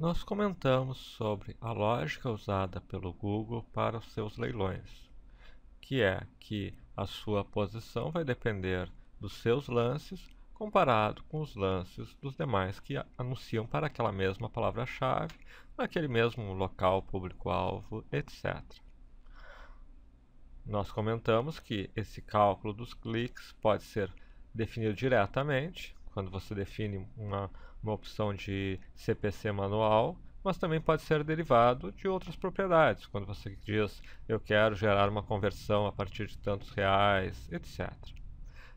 Nós comentamos sobre a lógica usada pelo Google para os seus leilões, que é que a sua posição vai depender dos seus lances comparado com os lances dos demais que anunciam para aquela mesma palavra-chave, naquele mesmo local, público-alvo, etc. Nós comentamos que esse cálculo dos cliques pode ser definido diretamente, quando você define uma uma opção de CPC manual, mas também pode ser derivado de outras propriedades, quando você diz eu quero gerar uma conversão a partir de tantos reais, etc.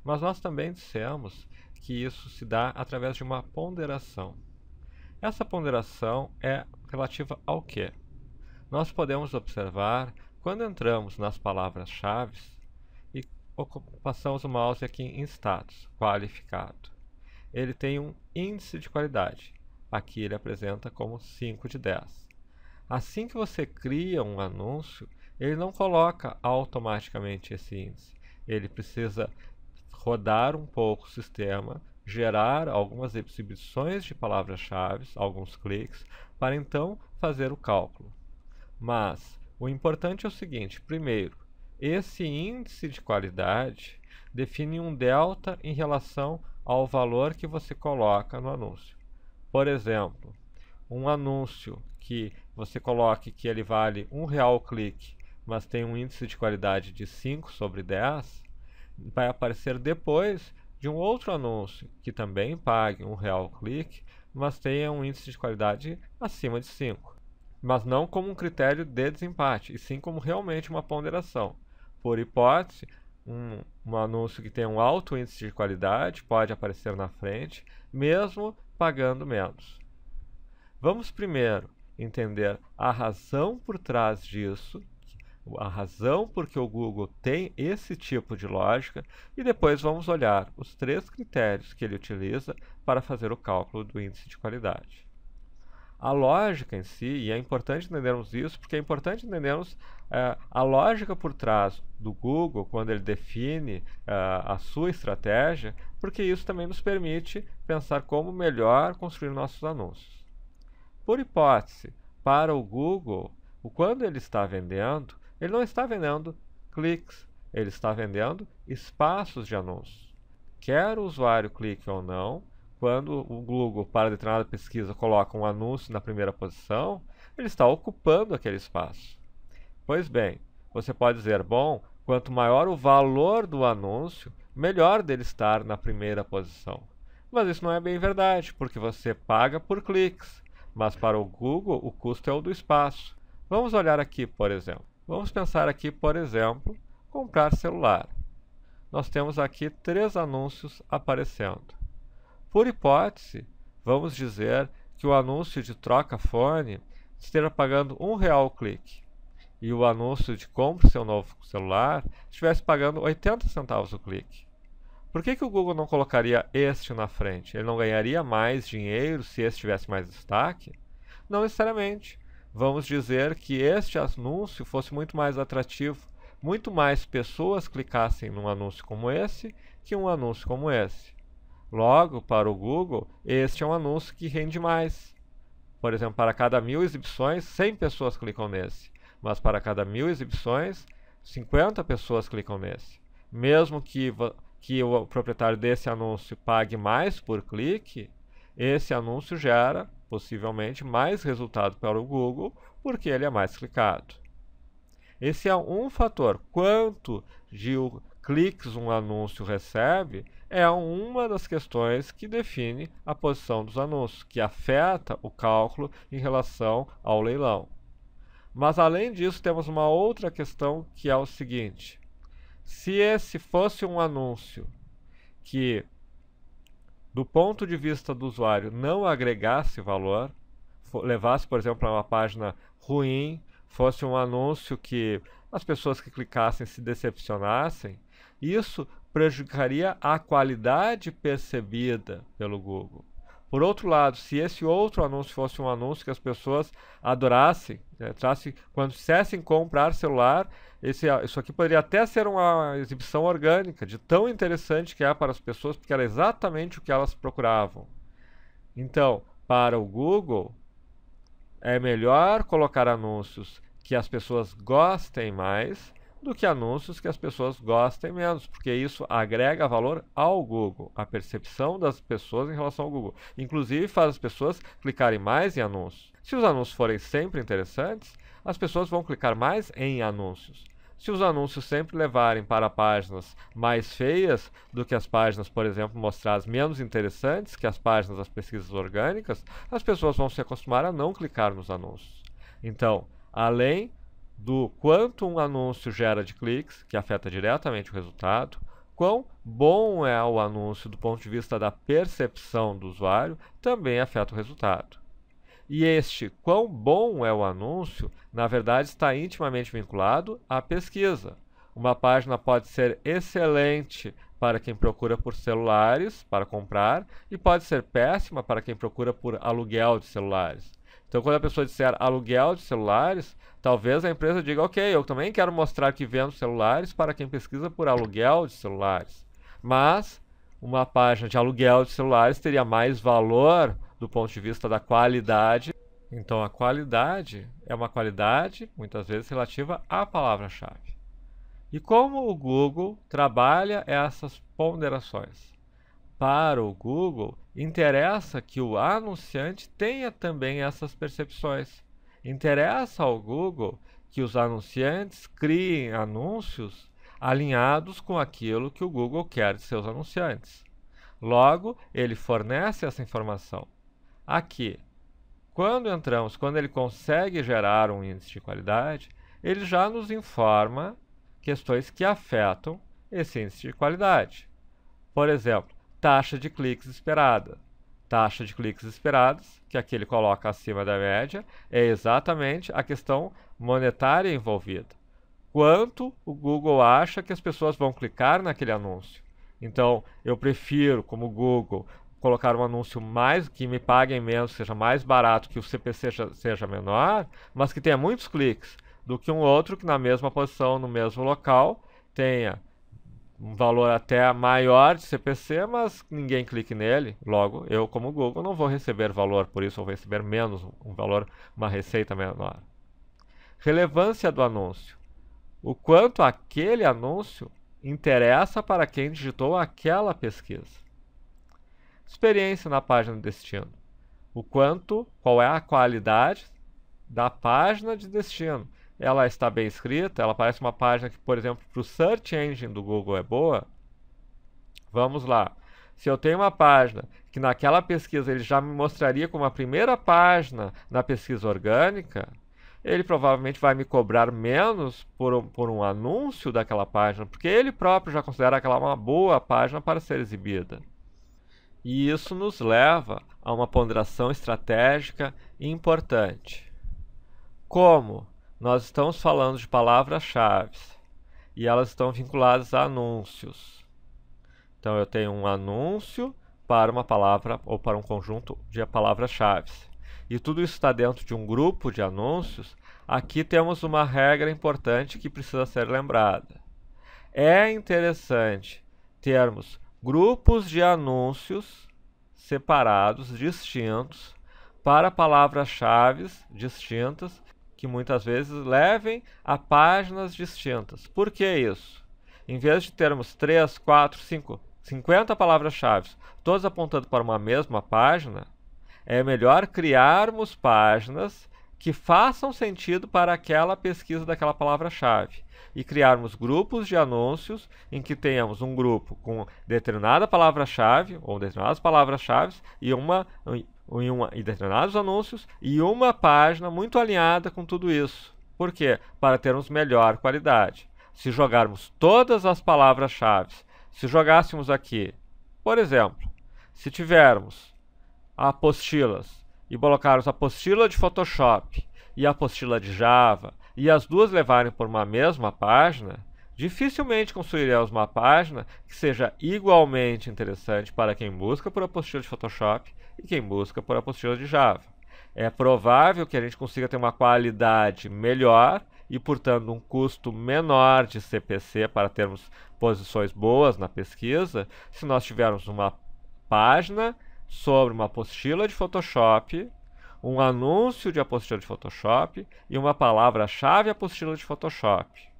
Mas nós também dissemos que isso se dá através de uma ponderação. Essa ponderação é relativa ao que? Nós podemos observar quando entramos nas palavras-chave e passamos o mouse aqui em status, qualificado ele tem um índice de qualidade. Aqui ele apresenta como 5 de 10. Assim que você cria um anúncio, ele não coloca automaticamente esse índice. Ele precisa rodar um pouco o sistema, gerar algumas exibições de palavras-chave, alguns cliques, para então fazer o cálculo. Mas o importante é o seguinte: primeiro, esse índice de qualidade define um delta em relação ao valor que você coloca no anúncio. Por exemplo, um anúncio que você coloque que ele vale um real o clique, mas tem um índice de qualidade de 5 sobre 10, vai aparecer depois de um outro anúncio que também pague um real o clique, mas tenha um índice de qualidade acima de 5. Mas não como um critério de desempate, e sim como realmente uma ponderação. Por hipótese, um, um anúncio que tem um alto índice de qualidade pode aparecer na frente, mesmo pagando menos. Vamos primeiro entender a razão por trás disso, a razão por que o Google tem esse tipo de lógica, e depois vamos olhar os três critérios que ele utiliza para fazer o cálculo do índice de qualidade a lógica em si, e é importante entendermos isso, porque é importante entendermos é, a lógica por trás do Google quando ele define é, a sua estratégia, porque isso também nos permite pensar como melhor construir nossos anúncios. Por hipótese, para o Google, o quando ele está vendendo, ele não está vendendo cliques, ele está vendendo espaços de anúncios. Quer o usuário clique ou não, quando o Google, para determinada pesquisa, coloca um anúncio na primeira posição, ele está ocupando aquele espaço. Pois bem, você pode dizer, bom, quanto maior o valor do anúncio, melhor dele estar na primeira posição. Mas isso não é bem verdade, porque você paga por cliques, mas para o Google o custo é o do espaço. Vamos olhar aqui, por exemplo. Vamos pensar aqui, por exemplo, comprar celular. Nós temos aqui três anúncios aparecendo. Por hipótese, vamos dizer que o anúncio de troca fone esteja pagando um real o clique e o anúncio de compra seu novo celular estivesse pagando 80 centavos o clique. Por que, que o Google não colocaria este na frente? Ele não ganharia mais dinheiro se este tivesse mais destaque? Não necessariamente. Vamos dizer que este anúncio fosse muito mais atrativo, muito mais pessoas clicassem num anúncio como esse que um anúncio como esse. Logo, para o Google, este é um anúncio que rende mais. Por exemplo, para cada mil exibições, 100 pessoas clicam nesse. Mas para cada mil exibições, 50 pessoas clicam nesse. Mesmo que, que o proprietário desse anúncio pague mais por clique, esse anúncio gera possivelmente mais resultado para o Google porque ele é mais clicado. Esse é um fator. Quanto de cliques um anúncio recebe é uma das questões que define a posição dos anúncios, que afeta o cálculo em relação ao leilão. Mas além disso, temos uma outra questão que é o seguinte: se esse fosse um anúncio que, do ponto de vista do usuário, não agregasse valor, levasse, por exemplo, a uma página ruim, fosse um anúncio que as pessoas que clicassem se decepcionassem, isso prejudicaria a qualidade percebida pelo Google. Por outro lado, se esse outro anúncio fosse um anúncio que as pessoas adorassem, né, quando dissessem comprar celular, esse, ah, isso aqui poderia até ser uma exibição orgânica, de tão interessante que é para as pessoas, porque era exatamente o que elas procuravam. Então, para o Google, é melhor colocar anúncios que as pessoas gostem mais do que anúncios que as pessoas gostem menos, porque isso agrega valor ao Google, a percepção das pessoas em relação ao Google. Inclusive faz as pessoas clicarem mais em anúncios. Se os anúncios forem sempre interessantes, as pessoas vão clicar mais em anúncios. Se os anúncios sempre levarem para páginas mais feias do que as páginas, por exemplo, mostradas menos interessantes que as páginas das pesquisas orgânicas, as pessoas vão se acostumar a não clicar nos anúncios. Então, além do quanto um anúncio gera de cliques, que afeta diretamente o resultado, quão bom é o anúncio do ponto de vista da percepção do usuário, também afeta o resultado. E este quão bom é o anúncio, na verdade, está intimamente vinculado à pesquisa. Uma página pode ser excelente para quem procura por celulares para comprar e pode ser péssima para quem procura por aluguel de celulares. Então, quando a pessoa disser aluguel de celulares, talvez a empresa diga: Ok, eu também quero mostrar que vendo celulares para quem pesquisa por aluguel de celulares. Mas uma página de aluguel de celulares teria mais valor do ponto de vista da qualidade. Então, a qualidade é uma qualidade, muitas vezes, relativa à palavra-chave. E como o Google trabalha essas ponderações? para o Google, interessa que o anunciante tenha também essas percepções. Interessa ao Google que os anunciantes criem anúncios alinhados com aquilo que o Google quer de seus anunciantes. Logo, ele fornece essa informação. Aqui, quando entramos, quando ele consegue gerar um índice de qualidade, ele já nos informa questões que afetam esse índice de qualidade. Por exemplo, taxa de cliques esperada. Taxa de cliques esperados, que é aquele ele coloca acima da média, é exatamente a questão monetária envolvida. Quanto o Google acha que as pessoas vão clicar naquele anúncio? Então, eu prefiro, como Google, colocar um anúncio mais que me paguem menos, seja mais barato, que o CPC seja, seja menor, mas que tenha muitos cliques, do que um outro que na mesma posição, no mesmo local, tenha um valor até maior de CPC, mas ninguém clique nele. Logo, eu como Google não vou receber valor, por isso eu vou receber menos um valor, uma receita menor. Relevância do anúncio. O quanto aquele anúncio interessa para quem digitou aquela pesquisa. Experiência na página de destino. O quanto, qual é a qualidade da página de destino ela está bem escrita, ela parece uma página que, por exemplo, para o Search Engine do Google é boa. Vamos lá. Se eu tenho uma página que naquela pesquisa ele já me mostraria como a primeira página na pesquisa orgânica, ele provavelmente vai me cobrar menos por um, por um anúncio daquela página, porque ele próprio já considera aquela uma boa página para ser exibida. E isso nos leva a uma ponderação estratégica importante. Como nós estamos falando de palavras-chave e elas estão vinculadas a anúncios. Então eu tenho um anúncio para uma palavra ou para um conjunto de palavras-chave. E tudo isso está dentro de um grupo de anúncios. Aqui temos uma regra importante que precisa ser lembrada. É interessante termos grupos de anúncios separados, distintos, para palavras-chave distintas que muitas vezes levem a páginas distintas. Por que isso? Em vez de termos 3, 4, 5, 50 palavras-chave, todas apontando para uma mesma página, é melhor criarmos páginas que façam sentido para aquela pesquisa daquela palavra-chave e criarmos grupos de anúncios em que tenhamos um grupo com determinada palavra-chave ou determinadas palavras-chave e uma em, uma, em determinados anúncios e uma página muito alinhada com tudo isso. Por quê? Para termos melhor qualidade. Se jogarmos todas as palavras-chave, se jogássemos aqui, por exemplo, se tivermos apostilas e colocarmos a apostila de Photoshop e a apostila de Java e as duas levarem por uma mesma página, Dificilmente construiremos uma página que seja igualmente interessante para quem busca por apostila de Photoshop e quem busca por apostila de Java. É provável que a gente consiga ter uma qualidade melhor e, portanto, um custo menor de CPC para termos posições boas na pesquisa, se nós tivermos uma página sobre uma apostila de Photoshop, um anúncio de apostila de Photoshop e uma palavra-chave apostila de Photoshop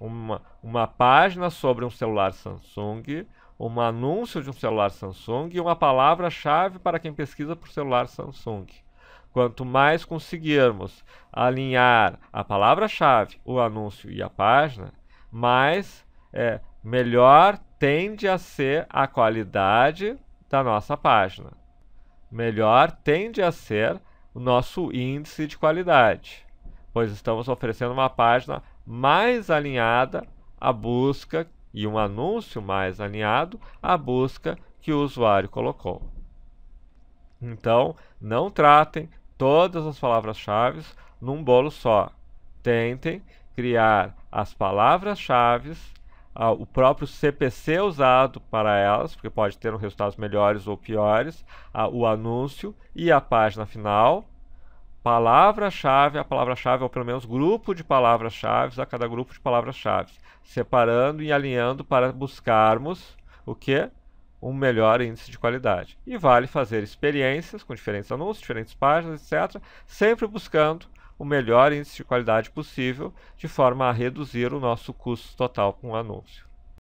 uma, uma página sobre um celular Samsung, um anúncio de um celular Samsung e uma palavra-chave para quem pesquisa por celular Samsung. Quanto mais conseguirmos alinhar a palavra-chave, o anúncio e a página, mais é, melhor tende a ser a qualidade da nossa página. Melhor tende a ser o nosso índice de qualidade, pois estamos oferecendo uma página mais alinhada à busca e um anúncio mais alinhado à busca que o usuário colocou. Então, não tratem todas as palavras-chave num bolo só. Tentem criar as palavras-chave, o próprio CPC usado para elas, porque pode ter um resultados melhores ou piores, o anúncio e a página final palavra-chave a palavra-chave, ou pelo menos grupo de palavras-chave a cada grupo de palavras-chave, separando e alinhando para buscarmos o que? Um melhor índice de qualidade. E vale fazer experiências com diferentes anúncios, diferentes páginas, etc., sempre buscando o melhor índice de qualidade possível, de forma a reduzir o nosso custo total com o anúncio.